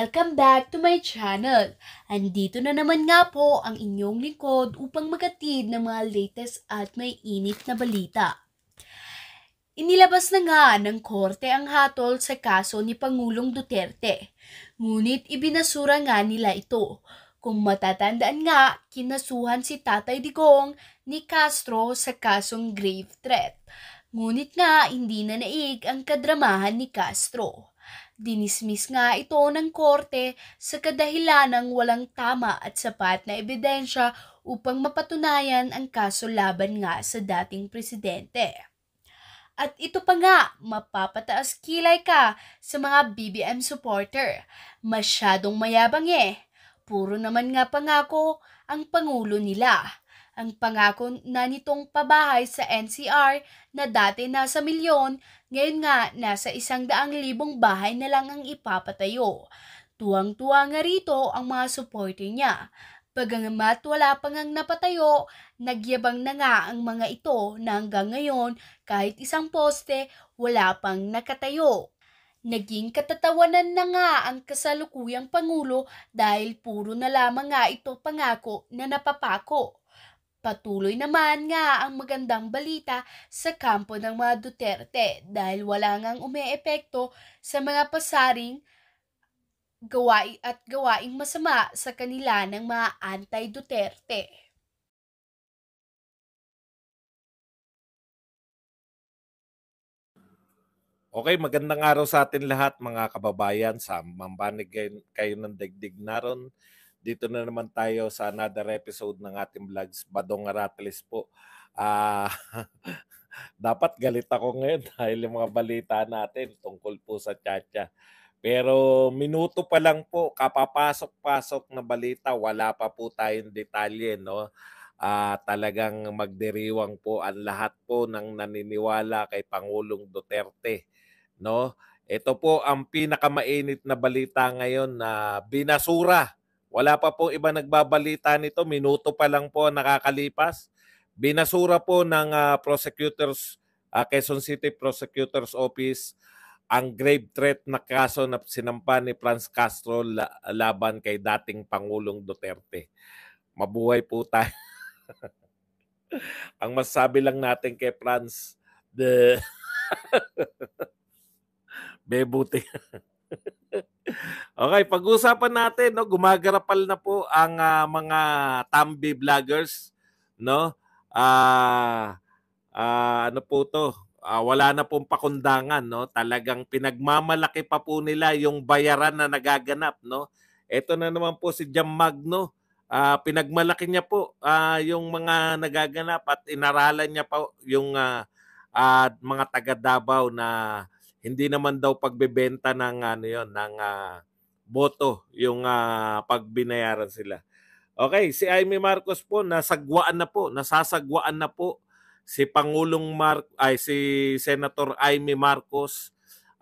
Welcome back to my channel! Andito na naman nga po ang inyong likod upang magatid ng mga latest at may init na balita. Inilabas na nga ng korte ang hatol sa kaso ni Pangulong Duterte. Ngunit ibinasura nga nila ito. Kung matatandaan nga, kinasuhan si Tatay Digong ni Castro sa kasong grave threat. Ngunit nga, hindi na naig ang kadramahan ni Castro. Dinismiss nga ito ng korte sa kadahilan ng walang tama at sapat na ebidensya upang mapatunayan ang kaso laban nga sa dating presidente. At ito pa nga, mapapataas kilay ka sa mga BBM supporter. Masyadong mayabang eh. Puro naman nga pangako ang pangulo nila. Ang pangako na nitong pabahay sa NCR na dati nasa milyon, ngayon nga nasa isang daang libong bahay na lang ang ipapatayo. Tuwang-tuwa nga rito ang mga supporter niya. Pagangamat wala pang ang napatayo, nagyabang na nga ang mga ito na hanggang ngayon kahit isang poste wala pang nakatayo. Naging katatawanan na nga ang kasalukuyang Pangulo dahil puro na lamang nga ito pangako na napapako. Patuloy naman nga ang magandang balita sa kampo ng mga Duterte dahil wala ngang umeepekto sa mga pasaring gawain at gawaing masama sa kanila ng mga anti-Duterte. Okay, magandang araw sa atin lahat mga kababayan. Sa mambanig kayo, kayo ng digdig naron dito na naman tayo sa another episode ng ating vlogs. Badong Rattles po. Ah, uh, dapat galit ako ngayon dahil yung mga balita natin tungkol po sa Chacha. Pero minuto pa lang po, kapapasok-pasok na balita, wala pa po tayong detalye, no? Uh, talagang magdiriwang po ang lahat po ng naniniwala kay Pangulong Duterte, no? Ito po ang pinakamainit na balita ngayon na binasura wala pa po iba nagbabalita nito. Minuto pa lang po nakakalipas. Binasura po ng uh, prosecutors, uh, Quezon City Prosecutor's Office ang grave threat na kaso na sinampa ni Franz Castro la- laban kay dating Pangulong Duterte. Mabuhay po tayo. ang masabi lang natin kay Franz, the... Bebuti. okay, pag-usapan natin, no, gumagarapal na po ang uh, mga Tambi vloggers, no? Ah, uh, uh, ano po 'to? Uh, wala na pong pakundangan, no? Talagang pinagmamalaki pa po nila yung bayaran na nagaganap, no? Ito na naman po si Jam Magno. Uh, pinagmalaki niya po uh, yung mga nagaganap at inaralan niya po yung uh, uh, mga taga Davao na hindi naman daw pagbebenta ng ano yon ng uh, boto yung uh, ah, pagbinayaran sila. Okay, si Amy Marcos po nasagwaan na po, nasasagwaan na po si Pangulong Mar ay si Senator Amy Marcos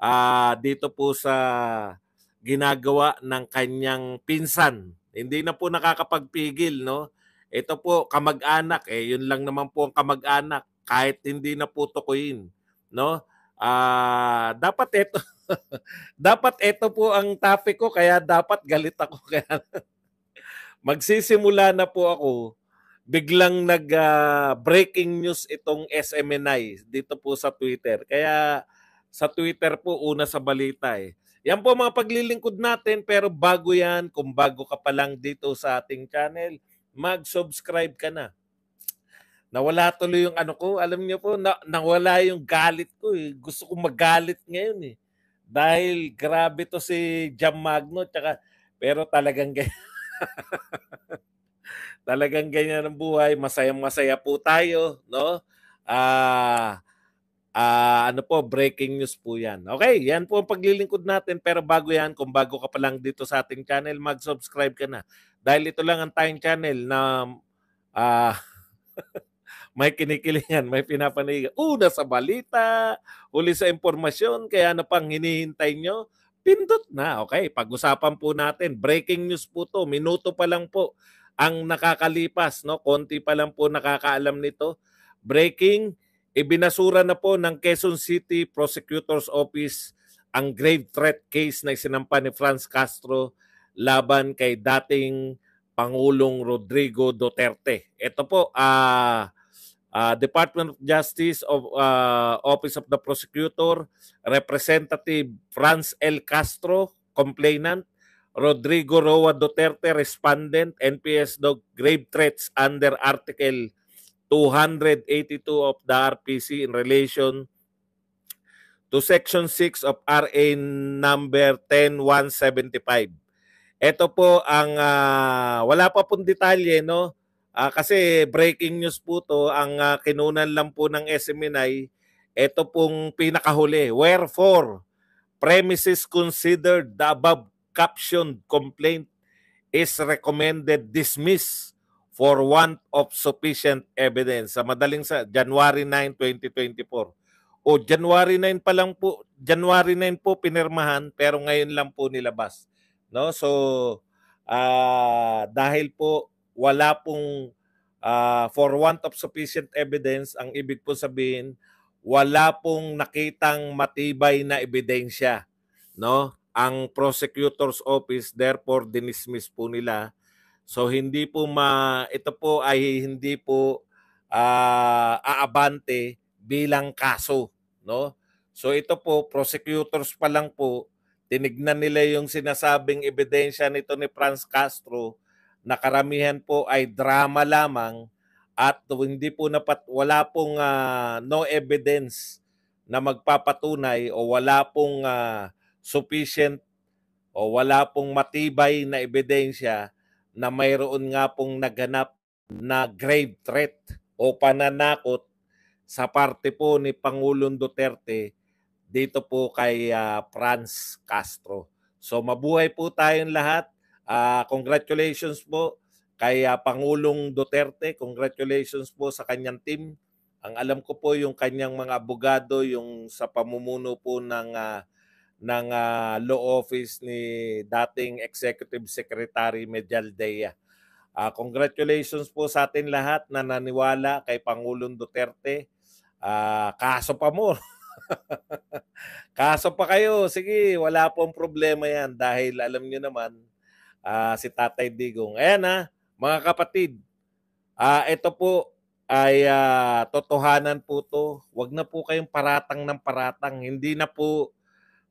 uh, dito po sa ginagawa ng kanyang pinsan. Hindi na po nakakapagpigil, no? Ito po kamag-anak eh, yun lang naman po ang kamag-anak kahit hindi na po tukuyin, no? Ah, uh, dapat ito dapat ito po ang topic ko kaya dapat galit ako kaya magsisimula na po ako biglang nag uh, breaking news itong SMNI dito po sa Twitter. Kaya sa Twitter po una sa balita eh. Yan po mga paglilingkod natin pero bago yan, kung bago ka pa lang dito sa ating channel, mag-subscribe ka na. Nawala tuloy yung ano ko. Alam niyo po, na, nawala yung galit ko. Eh. Gusto ko magalit ngayon eh. Dahil grabe to si Jam Magno. Tsaka, pero talagang ganyan. talagang ganyan ang buhay. Masaya-masaya po tayo. No? Ah... Uh, Uh, ano po, breaking news po yan. Okay, yan po ang paglilingkod natin. Pero bago yan, kung bago ka pa lang dito sa ating channel, mag-subscribe ka na. Dahil ito lang ang tayong channel na uh, may kinikilingan, may pinapanigan. Una sa balita, uli sa impormasyon, kaya ano pang hinihintay nyo? Pindot na. Okay, pag-usapan po natin. Breaking news po to. Minuto pa lang po ang nakakalipas. No? Konti pa lang po nakakaalam nito. Breaking, ibinasura na po ng Quezon City Prosecutor's Office ang grave threat case na isinampa ni Franz Castro laban kay dating Pangulong Rodrigo Duterte. Ito po, ah, uh, uh, Department of Justice of uh, Office of the Prosecutor, Representative Franz L. Castro, complainant, Rodrigo Roa Duterte, respondent, NPS dog grave threats under Article 282 of the RPC in relation to Section 6 of RA number 10175. Ito po ang uh, wala pa pong detalye no Uh, kasi breaking news po to, ang uh, kinunan lang po ng SMNI, ito pong pinakahuli. Wherefore, premises considered the above captioned complaint is recommended dismiss for want of sufficient evidence. Sa madaling sa January 9, 2024. O January 9 pa lang po, January 9 po pinirmahan pero ngayon lang po nilabas. No? So, uh, dahil po wala pong uh, for want of sufficient evidence, ang ibig po sabihin, wala pong nakitang matibay na ebidensya, no? Ang prosecutor's office therefore dinismiss po nila. So hindi po ma ito po ay hindi po uh, aabante bilang kaso, no? So ito po prosecutors pa lang po tinignan nila yung sinasabing ebidensya nito ni Franz Castro na karamihan po ay drama lamang at hindi po napat wala pong uh, no evidence na magpapatunay o wala pong uh, sufficient o wala pong matibay na ebidensya na mayroon nga pong naganap na grave threat o pananakot sa parte po ni Pangulong Duterte dito po kay uh, Franz Castro. So mabuhay po tayong lahat Uh, congratulations po kay uh, Pangulong Duterte. Congratulations po sa kanyang team. Ang alam ko po yung kanyang mga abogado, yung sa pamumuno po ng uh, ng uh, law office ni dating Executive Secretary Medialdea. Uh, congratulations po sa atin lahat na naniwala kay Pangulong Duterte. Uh, kaso pa mo. kaso pa kayo. Sige, wala pong problema yan dahil alam niyo naman uh, si Tatay Digong. Ayan ha, ah, mga kapatid, uh, ito po ay uh, totohanan po to. Huwag na po kayong paratang ng paratang. Hindi na po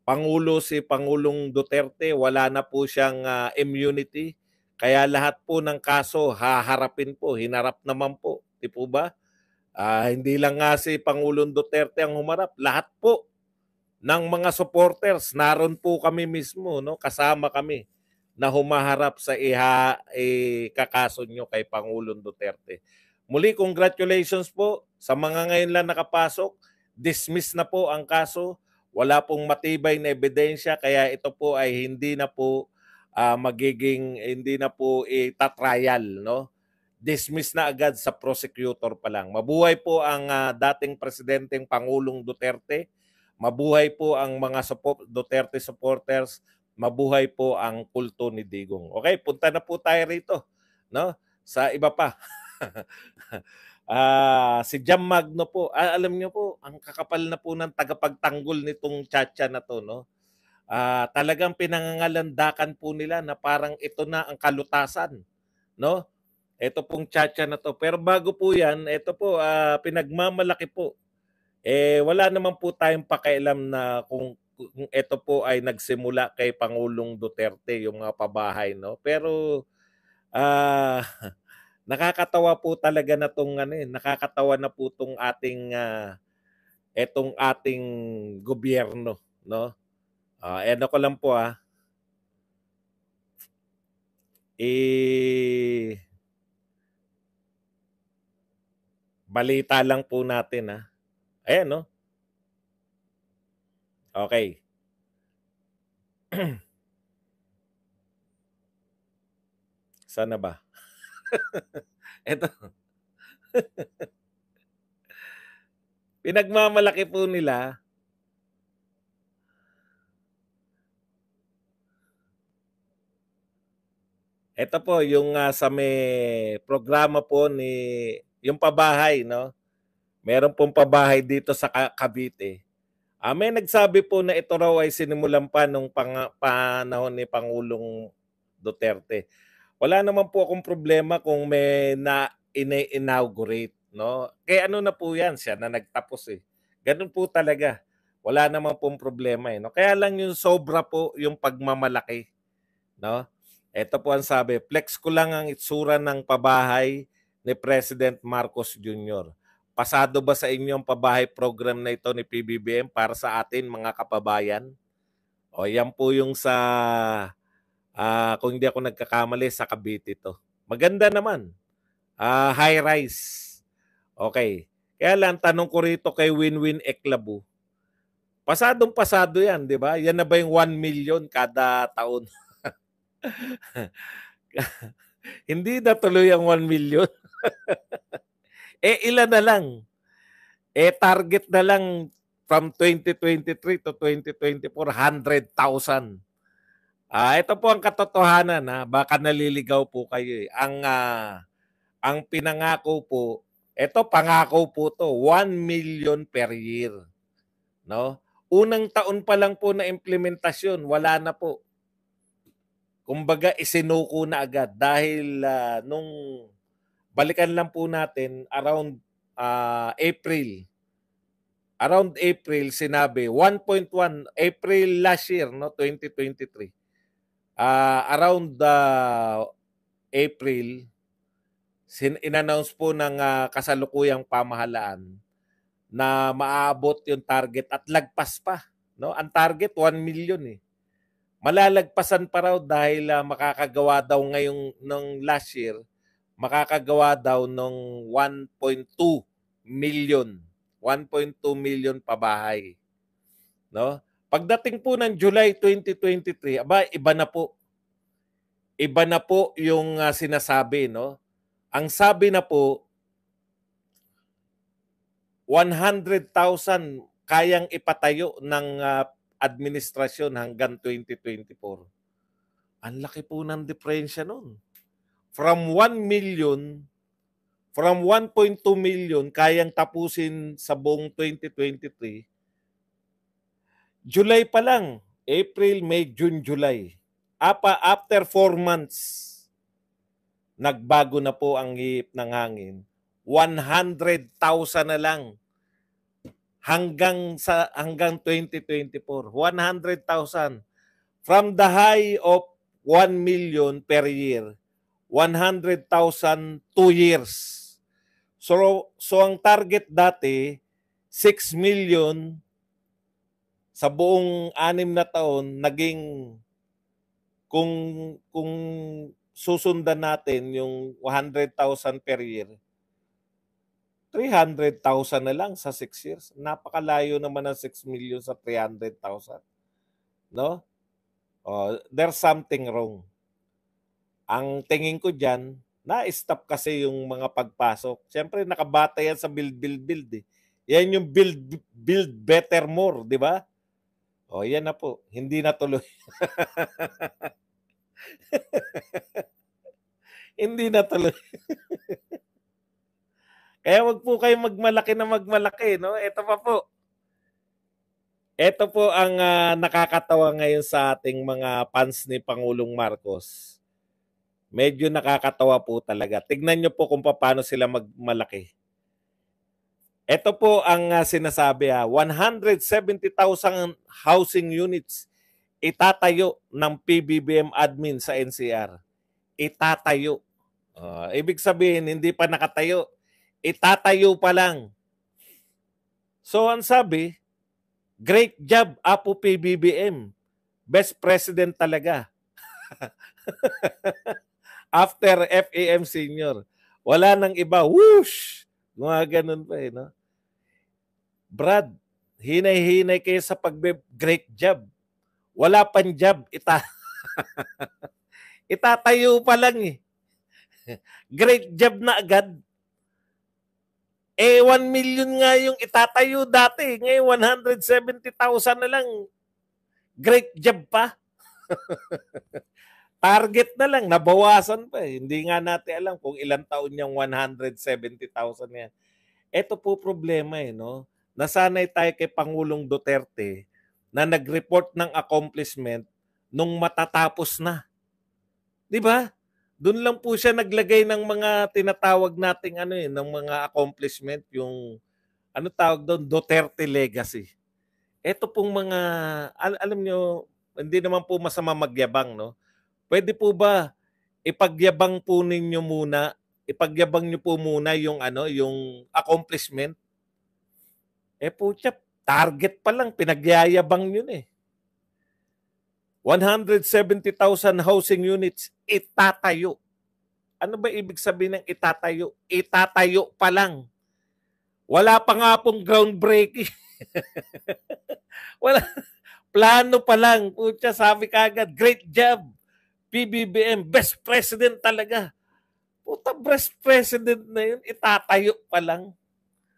Pangulo si Pangulong Duterte, wala na po siyang uh, immunity. Kaya lahat po ng kaso haharapin po, hinarap naman po. Di po ba? Uh, hindi lang nga si Pangulong Duterte ang humarap, lahat po ng mga supporters, naroon po kami mismo, no? kasama kami na humaharap sa iha eh, kakaso nyo kay Pangulong Duterte. Muli, congratulations po sa mga ngayon lang nakapasok. Dismiss na po ang kaso. Wala pong matibay na ebidensya kaya ito po ay hindi na po uh, magiging hindi na po itatrial, eh, no? Dismiss na agad sa prosecutor pa lang. Mabuhay po ang uh, dating presidenteng Pangulong Duterte. Mabuhay po ang mga support, Duterte supporters mabuhay po ang kulto ni Digong. Okay, punta na po tayo rito no? Sa iba pa. ah, si Jam Magno po. Ah, alam niyo po, ang kakapal na po ng tagapagtanggol nitong Chacha na to, no? Ah, talagang pinangangalandakan po nila na parang ito na ang kalutasan, no? Ito pong Chacha na to. Pero bago po 'yan, ito po ah, pinagmamalaki po eh wala naman po tayong pakialam na kung kung ito po ay nagsimula kay Pangulong Duterte yung mga pabahay no pero uh, nakakatawa po talaga na tong ano eh, nakakatawa na po tong ating uh, etong ating gobyerno no uh, ano ko lang po ah eh balita lang po natin ah ayan no Okay. Sana ba? Ito. Pinagmamalaki po nila Ito po yung uh, sa may programa po ni yung pabahay no. Meron pong pabahay dito sa Cavite. Uh, may nagsabi po na ito raw ay sinimulan pa nung pang, panahon ni Pangulong Duterte. Wala naman po akong problema kung may na inaugurate, no? Kaya ano na po 'yan, siya na nagtapos eh. Ganun po talaga. Wala naman pong problema eh, no? Kaya lang yung sobra po yung pagmamalaki, no? Ito po ang sabi, flex ko lang ang itsura ng pabahay ni President Marcos Jr. Pasado ba sa inyo ang pabahay program na ito ni PBBM para sa atin mga kapabayan? O yan po yung sa, uh, kung hindi ako nagkakamali, sa Cavite ito. Maganda naman. Uh, high rise. Okay. Kaya lang, tanong ko rito kay Winwin Eklabu. Pasadong pasado yan, di ba? Yan na ba yung 1 million kada taon? hindi na tuloy ang 1 million. Eh ilan na lang? Eh target na lang from 2023 to 2024, 100,000. Ah, ito po ang katotohanan ha. Baka naliligaw po kayo eh. Ang uh, ang pinangako po, ito pangako po to, 1 million per year. No? Unang taon pa lang po na implementasyon, wala na po. Kumbaga isinuko na agad dahil uh, nung balikan lang po natin around uh, April. Around April sinabi 1.1 April last year no 2023. Uh, ah, around uh, April sin- inannounce po ng uh, kasalukuyang pamahalaan na maabot yung target at lagpas pa no ang target 1 million eh malalagpasan pa raw dahil uh, makakagawa daw ngayong ng last year makakagawa daw ng 1.2 million. 1.2 million pabahay. No? Pagdating po ng July 2023, aba iba na po. Iba na po yung uh, sinasabi, no? Ang sabi na po 100,000 kayang ipatayo ng uh, administrasyon hanggang 2024. Ang laki po ng diferensya noon from 1 million, from 1.2 million, kayang tapusin sa buong 2023, July pa lang, April, May, June, July, apa after 4 months, nagbago na po ang hihip ng hangin. 100,000 na lang hanggang sa hanggang 2024 100,000 from the high of 1 million per year 100,000 two years. So, so ang target dati, 6 million sa buong anim na taon, naging kung kung susundan natin yung 100,000 per year, 300,000 na lang sa 6 years. Napakalayo naman ng 6 million sa 300,000. No? Oh, there's something wrong. Ang tingin ko dyan, na-stop kasi yung mga pagpasok. Siyempre, nakabata yan sa build, build, build. Eh. Yan yung build, build better more, di ba? O, yan na po. Hindi na tuloy. Hindi na tuloy. Kaya wag po kayo magmalaki na magmalaki, no? Ito pa po. Ito po ang uh, nakakatawa ngayon sa ating mga fans ni Pangulong Marcos Medyo nakakatawa po talaga. Tignan nyo po kung paano sila magmalaki. Ito po ang uh, sinasabi ha, ah, 170,000 housing units itatayo ng PBBM admin sa NCR. Itatayo. Uh, ibig sabihin, hindi pa nakatayo. Itatayo pa lang. So ang sabi, great job Apo PBBM. Best president talaga. after FAM senior. Wala nang iba. Whoosh! Mga ganun pa eh, no? Brad, hinay-hinay kayo sa pag-great job. Wala pang job. Ita Itatayo pa lang eh. Great job na agad. Eh, 1 million nga yung itatayo dati. Ngayon, 170,000 na lang. Great job pa. target na lang, nabawasan pa. Eh. Hindi nga natin alam kung ilang taon niyang 170,000 yan. Ito po problema eh, no? Nasanay tayo kay Pangulong Duterte na nag-report ng accomplishment nung matatapos na. Di ba? Doon lang po siya naglagay ng mga tinatawag nating ano eh, ng mga accomplishment, yung ano tawag doon, Duterte legacy. Ito pong mga, al- alam nyo, hindi naman po masama magyabang, no? Pwede po ba ipagyabang po ninyo muna, ipagyabang nyo po muna yung ano, yung accomplishment? Eh po, chap, target pa lang, pinagyayabang yun eh. 170,000 housing units itatayo. Ano ba ibig sabihin ng itatayo? Itatayo pa lang. Wala pa nga pong groundbreaking. Wala. Plano pa lang. Putya, sabi kagad, great job. PBBM, best president talaga. Puta, best president na yun, itatayo pa lang.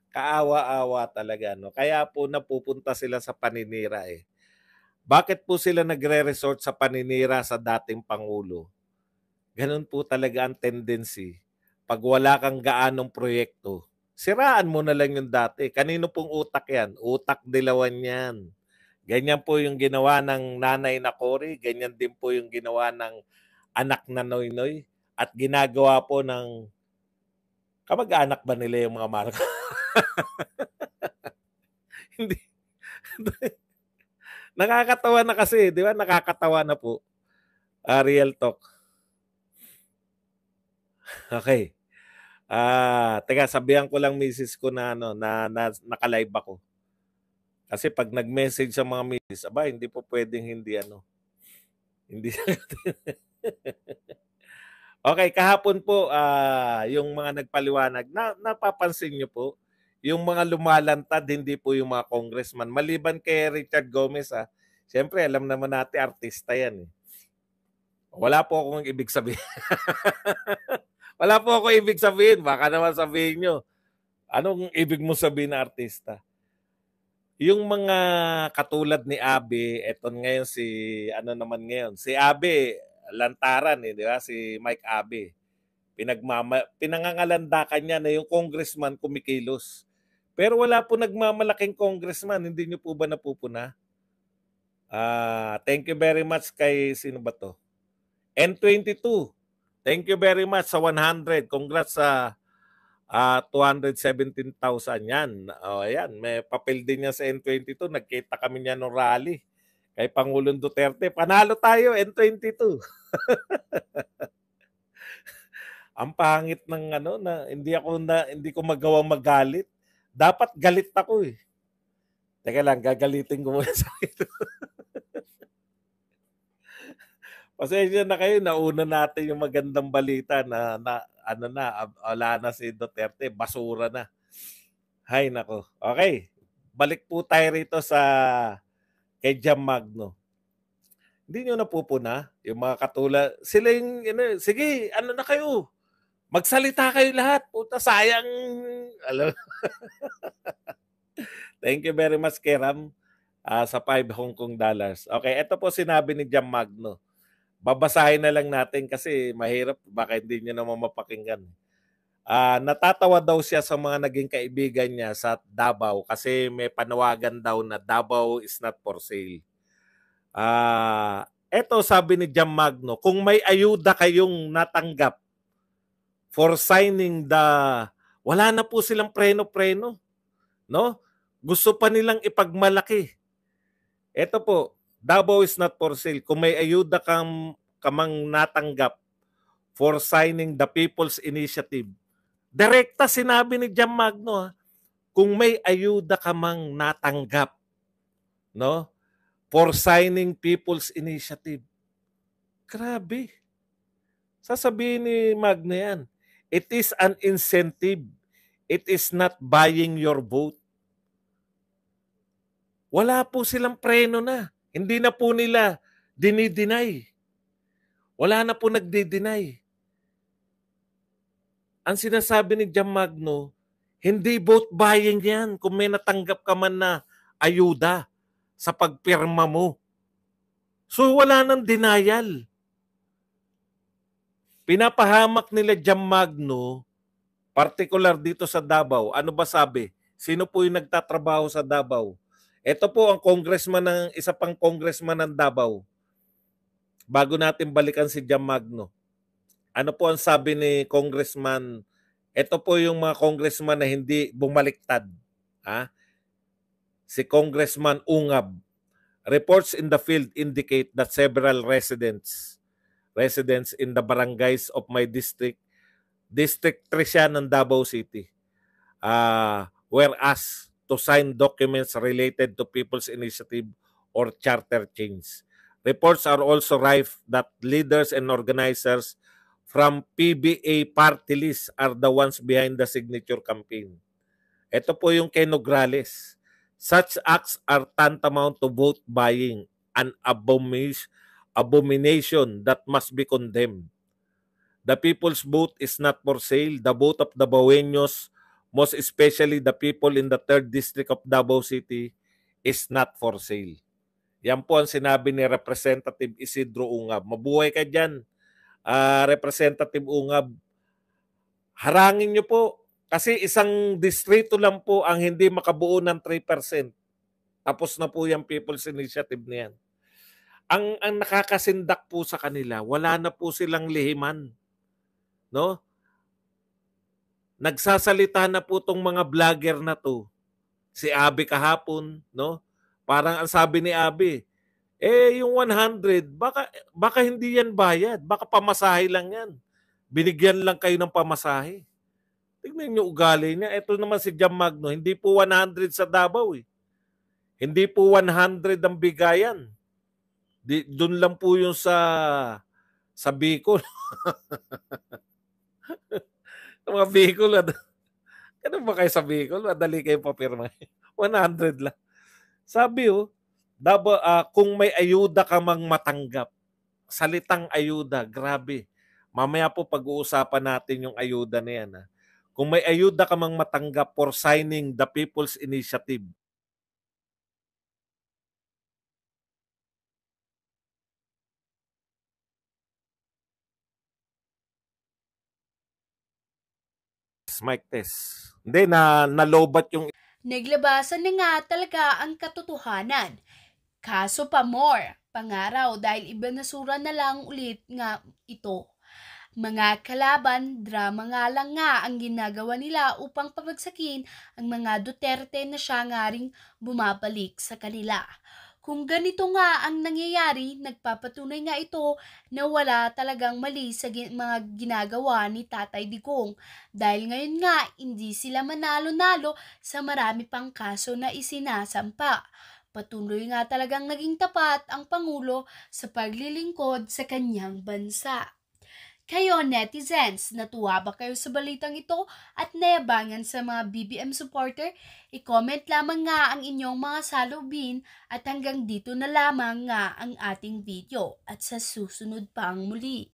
Kaawa-awa talaga. No? Kaya po napupunta sila sa paninira eh. Bakit po sila nagre-resort sa paninira sa dating Pangulo? Ganun po talaga ang tendency. Pag wala kang gaanong proyekto, siraan mo na lang yung dati. Kanino pong utak yan? Utak dilawan yan Ganyan po yung ginawa ng nanay na Cory, ganyan din po yung ginawa ng anak na Noynoy at ginagawa po ng kamag-anak ba nila yung mga Marcos? Hindi. Nakakatawa na kasi, di ba? Nakakatawa na po. Uh, real talk. Okay. Ah, uh, teka, sabihan ko lang misis ko na ano, na, na nakalive ako. Kasi pag nag-message sa mga misis, aba, hindi po pwedeng hindi ano. Hindi Okay, kahapon po uh, yung mga nagpaliwanag, na, napapansin niyo po, yung mga lumalantad, hindi po yung mga congressman. Maliban kay Richard Gomez, ah, siyempre alam naman natin, artista yan. Eh. Wala po akong ibig sabihin. Wala po ako ibig sabihin. Baka naman sabihin nyo, anong ibig mo sabihin na artista? yung mga katulad ni Abe, eto ngayon si ano naman ngayon, si Abe lantaran eh, di ba? Si Mike Abe. Pinagmama pinangangalandakan niya na yung congressman kumikilos. Pero wala po nagmamalaking congressman, hindi niyo po ba napupuna? Ah, uh, thank you very much kay sino ba to? N22. Thank you very much sa 100. Congrats sa Uh, ah, 217,000 yan. O, oh, ayan. May papel din yan sa N22. Nagkita kami niya nung rally. Kay Pangulong Duterte, panalo tayo N22. Ang pangit ng ano na hindi ako na hindi ko magawa magalit. Dapat galit ako eh. Teka lang, gagalitin ko muna sa ito. Pasensya na kayo, nauna natin yung magandang balita na, na ano na, wala na si Duterte, basura na. Hay nako. Okay, balik po tayo rito sa kay Magno. Hindi nyo napupuna yung mga katula. Sila yung, ano, sige, ano na kayo? Magsalita kayo lahat. Puta, sayang. Hello. Thank you very much, Keram, uh, ah, sa 5 Hong Kong dollars. Okay, ito po sinabi ni Jam Magno babasahin na lang natin kasi mahirap baka hindi niyo naman mapakinggan. Uh, natatawa daw siya sa mga naging kaibigan niya sa Davao kasi may panawagan daw na Davao is not for sale. Ah, uh, eto sabi ni Jam Magno, kung may ayuda kayong natanggap for signing the wala na po silang preno-preno, no? Gusto pa nilang ipagmalaki. Eto po, Davao is not for sale. Kung may ayuda kang kamang natanggap for signing the People's Initiative, direkta sinabi ni Jam Magno, ha? Ah, kung may ayuda ka mang natanggap no, for signing People's Initiative, grabe. Sasabihin ni Magno yan, it is an incentive. It is not buying your vote. Wala po silang preno na hindi na po nila dinideny. Wala na po nagdi-deny. Ang sinasabi ni Jam Magno, hindi vote buying yan kung may natanggap ka man na ayuda sa pagpirma mo. So wala nang denial. Pinapahamak nila Jam Magno, particular dito sa Davao. Ano ba sabi? Sino po yung nagtatrabaho sa Davao? Ito po ang congressman ng isa pang congressman ng Davao. Bago natin balikan si Jam Magno. Ano po ang sabi ni congressman? Ito po yung mga congressman na hindi bumaliktad. Ha? Si Congressman Ungab. Reports in the field indicate that several residents residents in the barangays of my district District 3 siya ng Davao City. Uh, ah, whereas to sign documents related to people's initiative or charter change. Reports are also rife that leaders and organizers from PBA party list are the ones behind the signature campaign. Ito po yung kay Nograles. Such acts are tantamount to vote buying, an abomination, abomination that must be condemned. The people's vote is not for sale. The vote of the Bawenos most especially the people in the 3rd District of Davao City, is not for sale. Yan po ang sinabi ni Representative Isidro Ungab. Mabuhay ka dyan, uh, Representative Ungab. Harangin nyo po. Kasi isang distrito lang po ang hindi makabuo ng 3%. Tapos na po yung People's Initiative na yan. Ang, ang nakakasindak po sa kanila, wala na po silang lihiman. No? nagsasalita na po tong mga vlogger na to. Si Abi kahapon, no? Parang ang sabi ni Abi, eh yung 100, baka baka hindi yan bayad, baka pamasahe lang yan. Binigyan lang kayo ng pamasahe. Tingnan niyo ugali niya. Ito naman si Jam Magno, hindi po 100 sa Davao eh. Hindi po 100 ang bigayan. Di, doon lang po yung sa sa Bicol. mga vehicle. Ganun ba kayo sa vehicle? Madali kayo papirma. 100 lang. Sabi oh, double, uh, ah, kung may ayuda ka mang matanggap, salitang ayuda, grabe. Mamaya po pag-uusapan natin yung ayuda na yan. Ha? Ah. Kung may ayuda ka mang matanggap for signing the People's Initiative, test, mic test. Hindi, na, nalobat yung... Naglabasan na nga talaga ang katotohanan. Kaso pa more, pangaraw dahil iba nasura na lang ulit nga ito. Mga kalaban, drama nga lang nga ang ginagawa nila upang pabagsakin ang mga Duterte na siya nga ring bumabalik sa kanila. Kung ganito nga ang nangyayari, nagpapatunay nga ito na wala talagang mali sa gin- mga ginagawa ni Tatay Digong dahil ngayon nga hindi sila manalo-nalo sa marami pang kaso na isinasampa. Patuloy nga talagang naging tapat ang Pangulo sa paglilingkod sa kanyang bansa. Kayo netizens, natuwa ba kayo sa balitang ito at nayabangan sa mga BBM supporter? I-comment lamang nga ang inyong mga salubin at hanggang dito na lamang nga ang ating video at sa susunod pang pa muli.